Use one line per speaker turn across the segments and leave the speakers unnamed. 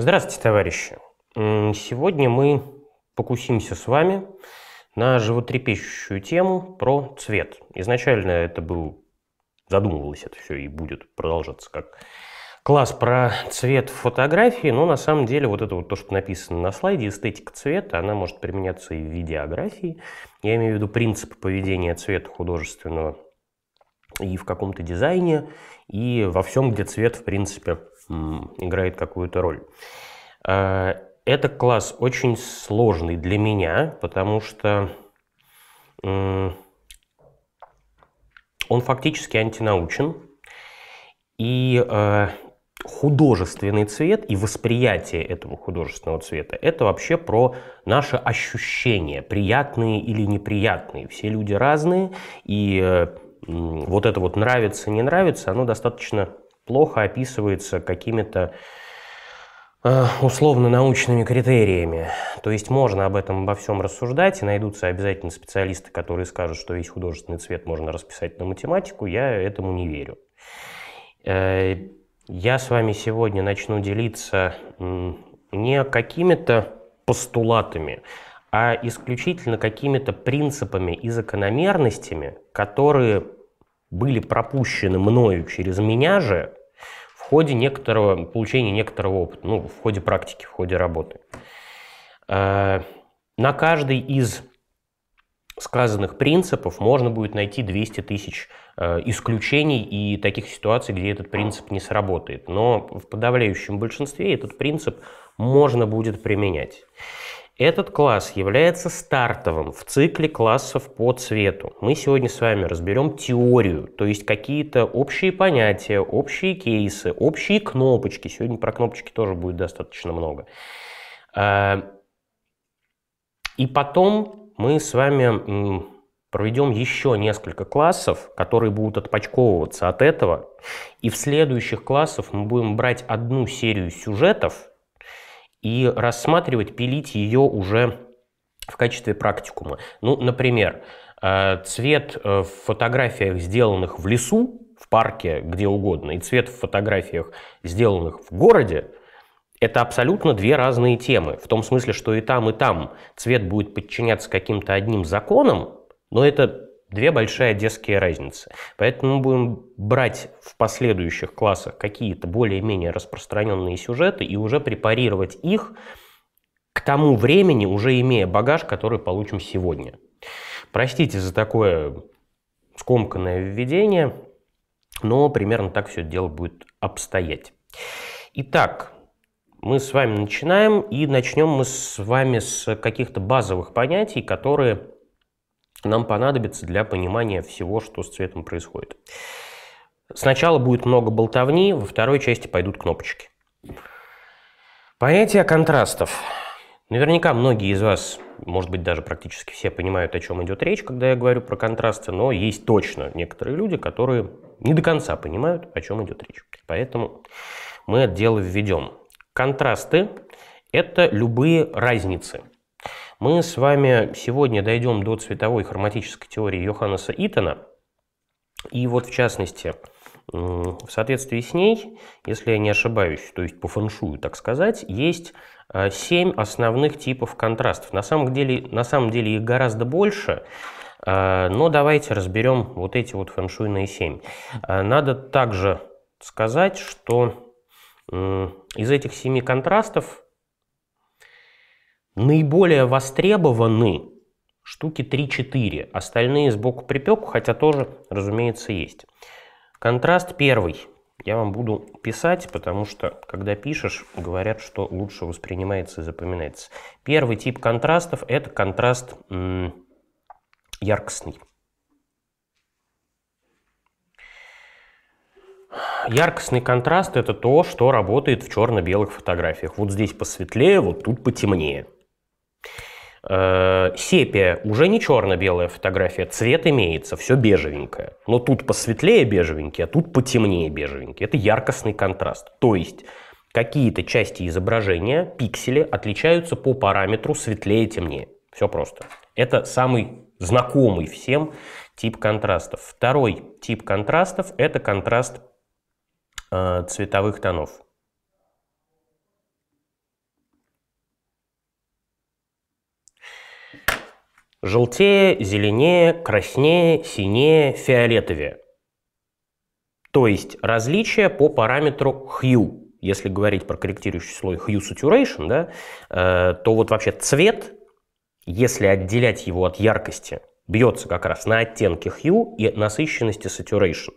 Здравствуйте, товарищи! Сегодня мы покусимся с вами на животрепещущую тему про цвет. Изначально это был задумывалось это все и будет продолжаться как класс про цвет фотографии, но на самом деле вот это вот то, что написано на слайде, эстетика цвета, она может применяться и в видеографии. Я имею в виду принцип поведения цвета художественного и в каком-то дизайне, и во всем, где цвет, в принципе, играет какую-то роль. Э, это класс очень сложный для меня, потому что он фактически антинаучен. И э, художественный цвет и восприятие этого художественного цвета – это вообще про наши ощущения, приятные или неприятные. Все люди разные, и э, вот это вот нравится, не нравится, оно достаточно плохо описывается какими-то э, условно-научными критериями. То есть можно об этом обо всем рассуждать, и найдутся обязательно специалисты, которые скажут, что весь художественный цвет можно расписать на математику. Я этому не верю. Э, я с вами сегодня начну делиться не какими-то постулатами, а исключительно какими-то принципами и закономерностями, которые были пропущены мною через меня же – ходе некоторого, получения некоторого опыта, ну, в ходе практики, в ходе работы. Э, на каждый из сказанных принципов можно будет найти 200 тысяч э, исключений и таких ситуаций, где этот принцип не сработает. Но в подавляющем большинстве этот принцип можно будет применять. Этот класс является стартовым в цикле классов по цвету. Мы сегодня с вами разберем теорию, то есть какие-то общие понятия, общие кейсы, общие кнопочки. Сегодня про кнопочки тоже будет достаточно много. А, и потом мы с вами проведем еще несколько классов, которые будут отпочковываться от этого. И в следующих классах мы будем брать одну серию сюжетов, и рассматривать, пилить ее уже в качестве практикума. Ну, например, э, цвет э, в фотографиях, сделанных в лесу, в парке, где угодно, и цвет в фотографиях, сделанных в городе, это абсолютно две разные темы. В том смысле, что и там, и там цвет будет подчиняться каким-то одним законам, но это Две большие одесские разницы. Поэтому мы будем брать в последующих классах какие-то более-менее распространенные сюжеты и уже препарировать их к тому времени, уже имея багаж, который получим сегодня. Простите за такое скомканное введение, но примерно так все дело будет обстоять. Итак, мы с вами начинаем, и начнем мы с вами с каких-то базовых понятий, которые нам понадобится для понимания всего, что с цветом происходит. Сначала будет много болтовни, во второй части пойдут кнопочки. Понятие контрастов. Наверняка многие из вас, может быть, даже практически все понимают, о чем идет речь, когда я говорю про контрасты, но есть точно некоторые люди, которые не до конца понимают, о чем идет речь. Поэтому мы это дело введем. Контрасты – это любые разницы мы с вами сегодня дойдем до цветовой хроматической теории Йоханнеса Итона. И вот в частности, в соответствии с ней, если я не ошибаюсь, то есть по фэншую, так сказать, есть а, семь основных типов контрастов. На самом деле, на самом деле их гораздо больше, а, но давайте разберем вот эти вот фэншуйные семь. А, надо также сказать, что из этих семи контрастов Наиболее востребованы штуки 3-4, остальные сбоку припеку, хотя тоже, разумеется, есть. Контраст первый. Я вам буду писать, потому что, когда пишешь, говорят, что лучше воспринимается и запоминается. Первый тип контрастов – это контраст яркостный. Яркостный контраст – это то, что работает в черно-белых фотографиях. Вот здесь посветлее, вот тут потемнее. Э, сепия уже не черно-белая фотография, цвет имеется, все бежевенькое. Но тут посветлее бежевенький, а тут потемнее бежевенький. Это яркостный контраст. То есть какие-то части изображения, пиксели, отличаются по параметру светлее-темнее. Все просто. Это самый знакомый всем тип контрастов. Второй тип контрастов – это контраст э, цветовых тонов. Желтее, зеленее, краснее, синее, фиолетовее. То есть различия по параметру hue. Если говорить про корректирующий слой hue saturation, да, э, то вот вообще цвет, если отделять его от яркости, бьется как раз на оттенке hue и насыщенности saturation.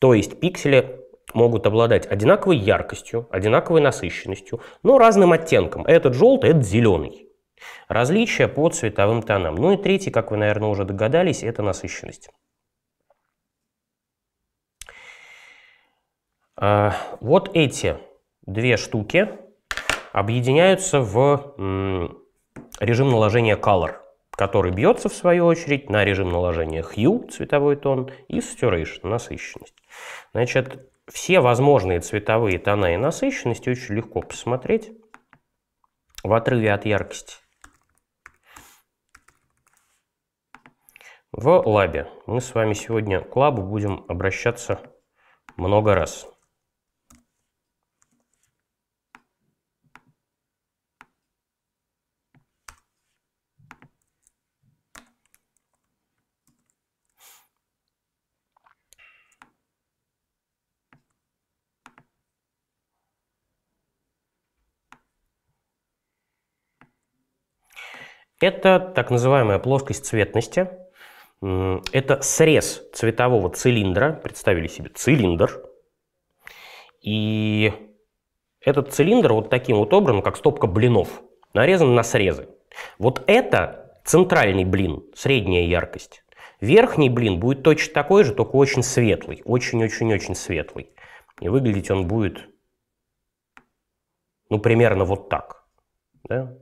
То есть пиксели могут обладать одинаковой яркостью, одинаковой насыщенностью, но разным оттенком. Этот желтый, этот зеленый. Различия по цветовым тонам. Ну и третий, как вы, наверное, уже догадались, это насыщенность. А, вот эти две штуки объединяются в режим наложения Color, который бьется, в свою очередь, на режим наложения Hue, цветовой тон, и Saturation, насыщенность. Значит, все возможные цветовые тона и насыщенности очень легко посмотреть в отрыве от яркости. в лабе. Мы с вами сегодня к лабу будем обращаться много раз. Это так называемая плоскость цветности. Это срез цветового цилиндра, представили себе цилиндр, и этот цилиндр вот таким вот образом, как стопка блинов, нарезан на срезы. Вот это центральный блин, средняя яркость. Верхний блин будет точно такой же, только очень светлый, очень-очень-очень светлый. И выглядеть он будет, ну, примерно вот так. Да?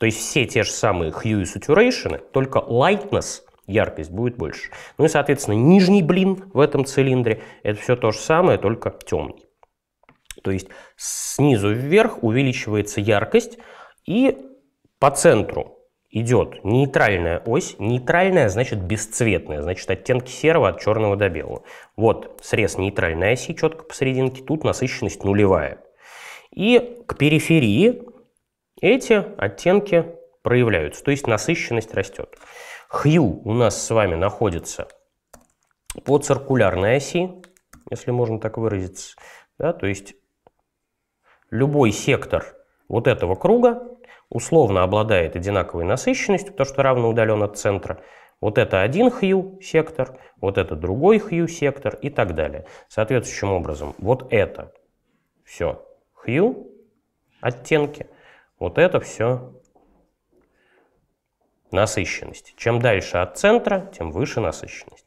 То есть все те же самые hue и saturation, только lightness яркость будет больше. Ну и, соответственно, нижний блин в этом цилиндре – это все то же самое, только темный. То есть снизу вверх увеличивается яркость, и по центру идет нейтральная ось. Нейтральная значит бесцветная, значит оттенки серого от черного до белого. Вот срез нейтральной оси четко посерединке, тут насыщенность нулевая. И к периферии эти оттенки проявляются, то есть насыщенность растет. Хью у нас с вами находится по циркулярной оси, если можно так выразиться. Да, то есть любой сектор вот этого круга условно обладает одинаковой насыщенностью, потому что равно удален от центра. Вот это один хью сектор, вот это другой хью сектор и так далее. Соответствующим образом, вот это все хью оттенки, вот это все насыщенность. Чем дальше от центра, тем выше насыщенность.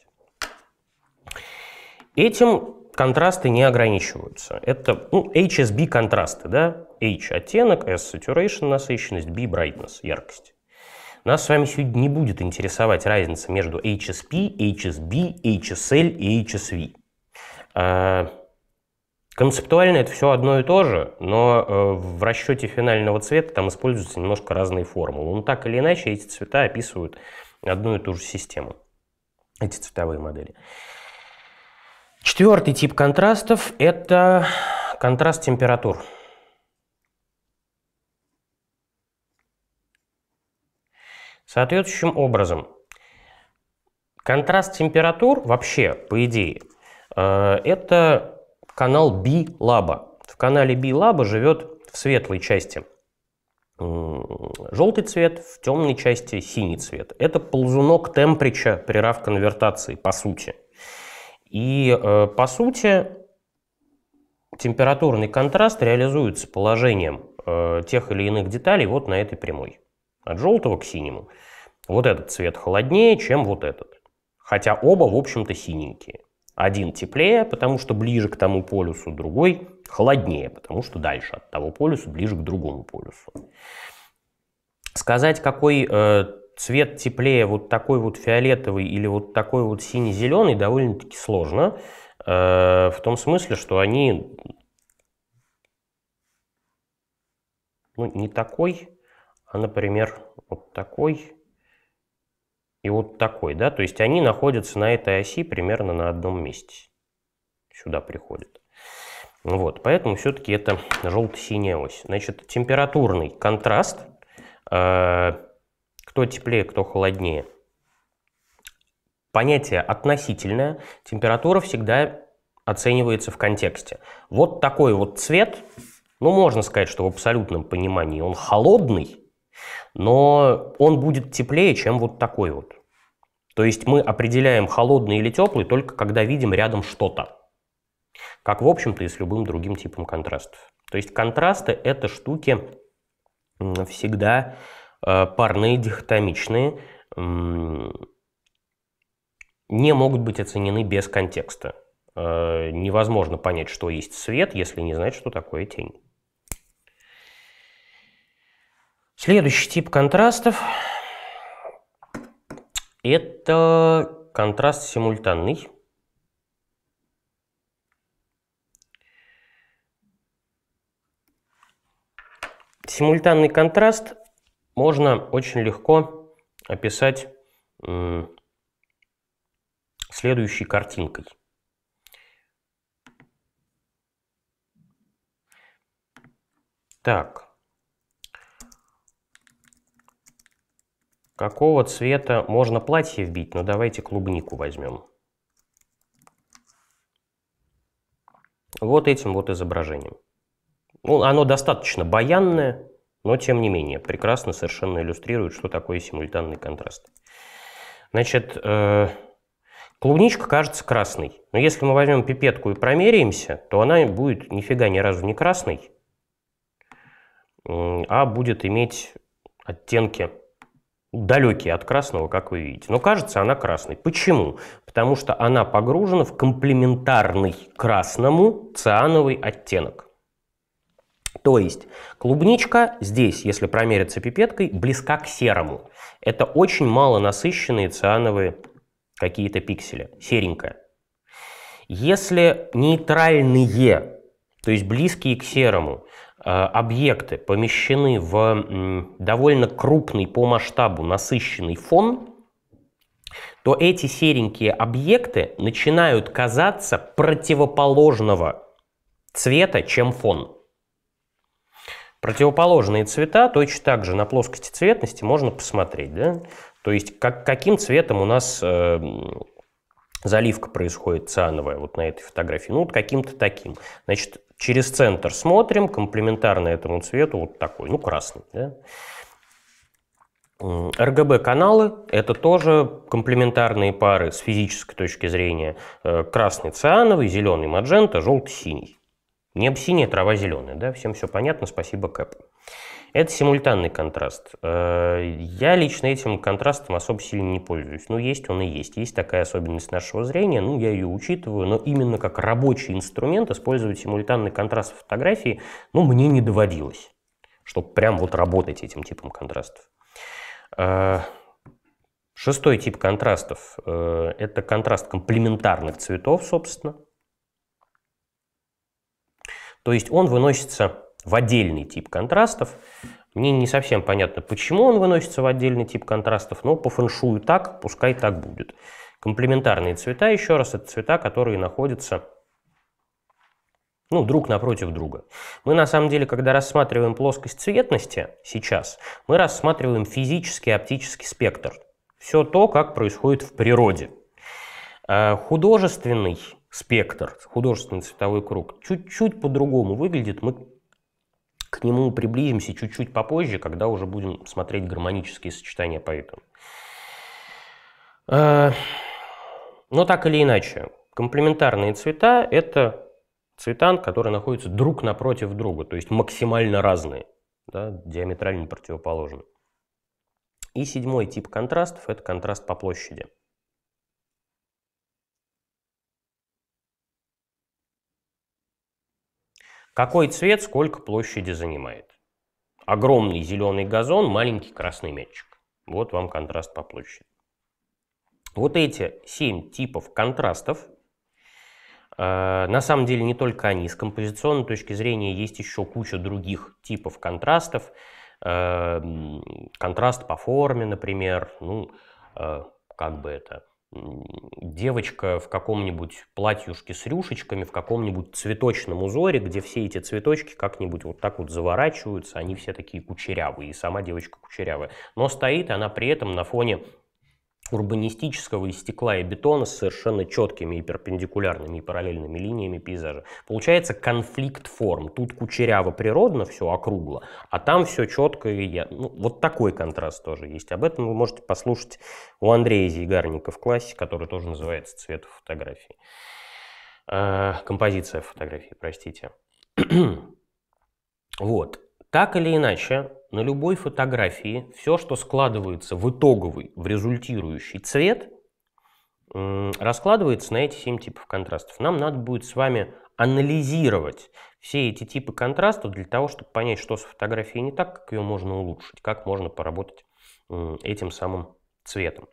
Этим контрасты не ограничиваются. Это ну, HSB контрасты, да? H – оттенок, S – saturation – насыщенность, B – brightness – яркость. Нас с вами сегодня не будет интересовать разница между HSP, HSB, HSL и HSV. А, Концептуально это все одно и то же, но э, в расчете финального цвета там используются немножко разные формулы. Но ну, так или иначе эти цвета описывают одну и ту же систему, эти цветовые модели. Четвертый тип контрастов – это контраст температур. Соответствующим образом, контраст температур вообще, по идее, э, это канал B-лаба. В канале B-лаба живет в светлой части желтый цвет, в темной части синий цвет. Это ползунок темприча при RAV конвертации, по сути. И э, по сути температурный контраст реализуется положением э, тех или иных деталей вот на этой прямой. От желтого к синему. Вот этот цвет холоднее, чем вот этот. Хотя оба, в общем-то, синенькие. Один теплее, потому что ближе к тому полюсу, другой холоднее, потому что дальше от того полюса, ближе к другому полюсу. Сказать, какой э, цвет теплее, вот такой вот фиолетовый или вот такой вот синий-зеленый, довольно-таки сложно. Э, в том смысле, что они ну, не такой, а, например, вот такой и вот такой, да, то есть они находятся на этой оси примерно на одном месте. Сюда приходят. Вот, поэтому все-таки это желто-синяя ось. Значит, температурный контраст, э, кто теплее, кто холоднее. Понятие относительное, температура всегда оценивается в контексте. Вот такой вот цвет, ну, можно сказать, что в абсолютном понимании он холодный, но он будет теплее, чем вот такой вот. То есть мы определяем холодный или теплый только когда видим рядом что-то. Как, в общем-то, и с любым другим типом контрастов. То есть контрасты – это штуки всегда э, парные, дихотомичные, не могут быть оценены без контекста. Э, невозможно понять, что есть свет, если не знать, что такое тень. Следующий тип контрастов – это контраст симультанный. Симультанный контраст можно очень легко описать следующей картинкой. Так. Какого цвета можно платье вбить? Ну, давайте клубнику возьмем. Вот этим вот изображением. Ну, оно достаточно баянное, но тем не менее прекрасно совершенно иллюстрирует, что такое симультанный контраст. Значит, э, клубничка кажется красной, но если мы возьмем пипетку и промеряемся, то она будет нифига ни разу не красной, а будет иметь оттенки далекие от красного, как вы видите. Но кажется она красной. Почему? Потому что она погружена в комплементарный красному циановый оттенок. То есть клубничка здесь, если промериться пипеткой, близка к серому. Это очень мало насыщенные циановые какие-то пиксели, серенькая. Если нейтральные, то есть близкие к серому, Э, объекты помещены в довольно крупный по масштабу насыщенный фон, то эти серенькие объекты начинают казаться противоположного цвета, чем фон. Противоположные цвета точно так же на плоскости цветности можно посмотреть. Да? То есть как, каким цветом у нас э, заливка происходит циановая вот на этой фотографии? Ну вот каким-то таким. Значит, Через центр смотрим, комплементарный этому цвету, вот такой, ну красный. Да? РГБ-каналы – это тоже комплементарные пары с физической точки зрения. Э, красный циановый, зеленый маджента, желтый синий. Небо синее трава зеленая, да, всем все понятно, спасибо Кэп. Это симультанный контраст. Э, я лично этим контрастом особо сильно не пользуюсь. Но ну, есть он и есть. Есть такая особенность нашего зрения, ну, я ее учитываю, но именно как рабочий инструмент использовать симультанный контраст в фотографии, ну, мне не доводилось, чтобы прям вот работать этим типом контрастов. Э, шестой тип контрастов э, – это контраст комплементарных цветов, собственно. То есть он выносится в отдельный тип контрастов. Мне не совсем понятно, почему он выносится в отдельный тип контрастов, но по фэншую так, пускай так будет. Комплементарные цвета, еще раз, это цвета, которые находятся ну, друг напротив друга. Мы на самом деле, когда рассматриваем плоскость цветности сейчас, мы рассматриваем физический оптический спектр. Все то, как происходит в природе. А художественный спектр, художественный цветовой круг чуть-чуть по-другому выглядит. Мы к нему приблизимся чуть-чуть попозже, когда уже будем смотреть гармонические сочетания поэтов. Э, но так или иначе, комплементарные цвета – это цвета, которые находятся друг напротив друга, то есть максимально разные, да, диаметрально противоположные. И седьмой тип контрастов – это контраст по площади – Какой цвет сколько площади занимает? Огромный зеленый газон, маленький красный мячик. Вот вам контраст по площади. Вот эти семь типов контрастов, э, на самом деле не только они, с композиционной точки зрения есть еще куча других типов контрастов. Э, контраст по форме, например, ну, э, как бы это, девочка в каком-нибудь платьюшке с рюшечками, в каком-нибудь цветочном узоре, где все эти цветочки как-нибудь вот так вот заворачиваются, они все такие кучерявые, и сама девочка кучерявая. Но стоит она при этом на фоне урбанистического из стекла и бетона с совершенно четкими и перпендикулярными и параллельными линиями пейзажа. Получается конфликт форм. Тут кучеряво природно все округло, а там все четко и я. Ну, вот такой контраст тоже есть. Об этом вы можете послушать у Андрея Зигарника в классе, который тоже называется «Цвет фотографии». Э, композиция фотографии, простите. вот. Так или иначе, на любой фотографии все, что складывается в итоговый, в результирующий цвет, раскладывается на эти семь типов контрастов. Нам надо будет с вами анализировать все эти типы контрастов для того, чтобы понять, что с фотографией не так, как ее можно улучшить, как можно поработать этим самым цветом.